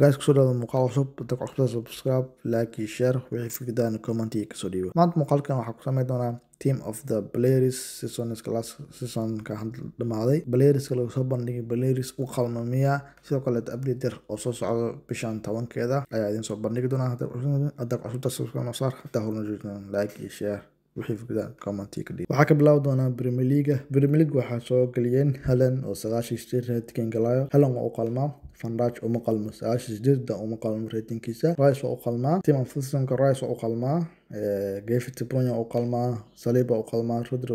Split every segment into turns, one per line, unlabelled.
gaas kusoo dhaada muuqaal cusub da cusubta subscribe laaki sheer wixii fikridaan comment iyo kasoo dhiiba maanta muuqaalkan waxaa ku sameyn doonaa team of the players seasons class seasonka dhamaaday playerska lagu soo bandhigay players u qalmamiya sidoo kale update yar oo soo socdo bishan tobankeeda ayaa idin soo bandhigi doonaa hadda cusubta subscribe noo hataa horna joojinaan iyo sheer ka dhiib waxaa ka bilaabi doonaa premier leaga premier league waxaa soo geliyeen helen oo sagaashan stir tikan galayo waa u qalmaa Van Dijk uma qalmo sagaashan sideeda uma qalmo ratinkiisa Rice waa u qalmaa Timon Filsonka Rice waa u qalmaa David De waa u qalmaa Saliba u qalmaa Rodri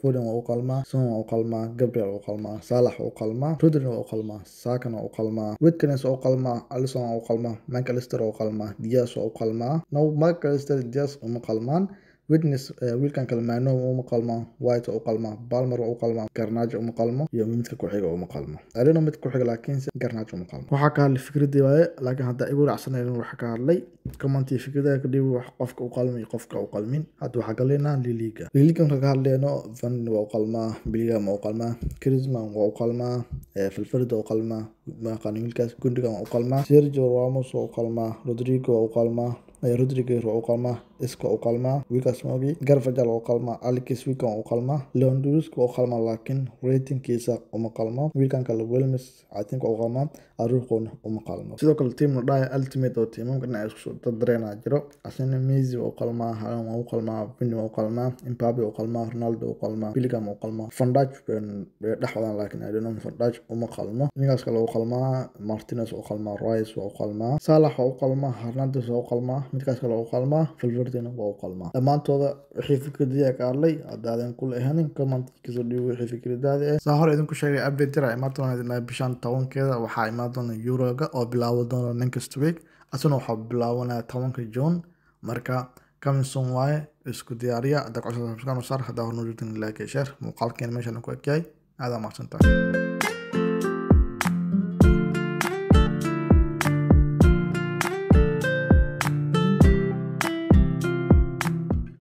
Foden waa u qalmaa Son waa u qalmaa Gabriel waa u qalmaa Salah waa u qalmaa Rodri waa u qalmaa Saka waa u qalmaa Watkins waa u qalmaa Alisson waa u qalmaa McAllister waa u qalmaa Diaz waa u qalmaa now McAllister Diaz uma qalmaan witness uh, wiilkan kale maanoom uma qalma white u qalma balmer u qalma garnaajo uma qalmo iyo midka ku-xiga uma qalmo alino mid ku-xiga laakiinse garnaajo uma qalmo waxaa ka hadlay fikradii waaye laakiin hadda igu racsaneyn waxa ka hadlay commentii fikradaha kadhib wax qofka u qalmi qofka u qalmin hadda waxaa galeynaa liliga liliga marka ka hadleyno van waa u qalmaa billigam waa u qalmaa eh, chrisman waa u qalmaa filfrid u qalmaa maqaan wiilkaas gundigan waa u qalmaa sergio ramos waa u qalmaa rodrigo waa u qalmaa rodrigue waa u qalmaa isco u qalmaa wikas mogi garvajal u qalmaa alix wikan u qalmaa leonduruska u qalmaa laakiin ratinkiisa uma qalmo wiilkan kale welmes catinka u qalmaa aruuquna uma qalmo sidoo kale team ladhaya ultimate oo tiimamka dhinaca isku dardareena jiro asina messi u qalmaa halan u qalmaa vini u qalmaa imbabe u qalmaa ronaldo u qalmaa billigam u qalmaa fandaj way dhex wadaan laakiin adonon fandaj uma qalmo ninkaas kale u qalmaa martinez u qalmaa rice waa u qalmaa saalax waa u qalmaa hernandes waa u qalmaa midkaas kale waa u qalmaa valverdena waa u qalmaa dhammaantooda wixii fikradiya ka hadlay haddaadan kula ahanin comment kasoo dhiibo wixii fikridaada ah saa hore idinku sheegay update dira imaan doona idinaa bishaan tobankeeda waxaa imaan doona euroga oo bilaawo doona next week asana waxaa bilaawanaya tobanka june marka kamison waaye isku diyaariya haddaa cusub subscribe saar hadda hornojoogtan ilaakee sheer muuqaalkeena meeshaan ku ekyahay aadaa mahadsantahay